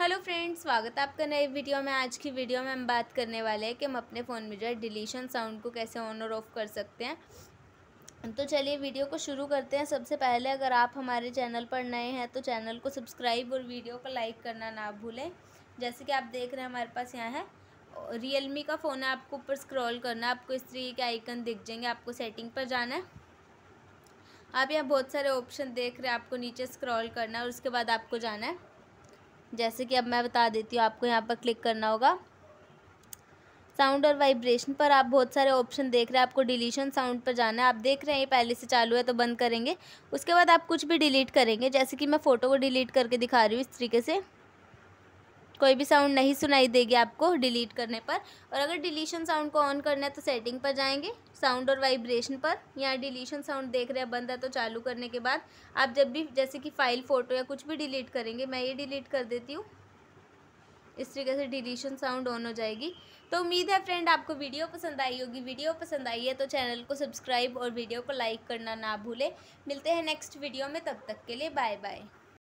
hello friends स्वागत है आपका नए वीडियो में आज की वीडियो में हम बात करने वाले हैं कि हम अपने फ़ोन में जो है डिलीशन साउंड को कैसे ऑन और ऑफ़ कर सकते हैं तो चलिए वीडियो को शुरू करते हैं सबसे पहले अगर आप हमारे चैनल पर नए हैं तो चैनल को सब्सक्राइब और वीडियो को लाइक करना ना भूलें जैसे कि आप देख रहे हैं हमारे पास यहाँ है रियलमी का फ़ोन है आपको ऊपर स्क्रॉल करना आपको इस तरीके के आइकन दिख जाएंगे आपको सेटिंग पर जाना है आप यहाँ बहुत सारे ऑप्शन देख रहे हैं आपको नीचे स्क्रॉल करना है और उसके बाद आपको जाना है जैसे कि अब मैं बता देती हूँ आपको यहाँ पर क्लिक करना होगा साउंड और वाइब्रेशन पर आप बहुत सारे ऑप्शन देख रहे हैं आपको डिलीशन साउंड पर जाना है आप देख रहे हैं पहले से चालू है तो बंद करेंगे उसके बाद आप कुछ भी डिलीट करेंगे जैसे कि मैं फ़ोटो को डिलीट करके दिखा रही हूँ इस तरीके से कोई भी साउंड नहीं सुनाई देगी आपको डिलीट करने पर और अगर डिलीशन साउंड को ऑन करना है तो सेटिंग पर जाएंगे साउंड और वाइब्रेशन पर यहाँ डिलीशन साउंड देख रहे हैं बंद है तो चालू करने के बाद आप जब भी जैसे कि फ़ाइल फ़ोटो या कुछ भी डिलीट करेंगे मैं ये डिलीट कर देती हूँ इस तरीके से डिलीशन साउंड ऑन हो जाएगी तो उम्मीद है फ्रेंड आपको वीडियो पसंद आई होगी वीडियो पसंद आई है तो चैनल को सब्सक्राइब और वीडियो को लाइक करना ना भूलें मिलते हैं नेक्स्ट वीडियो में तब तक के लिए बाय बाय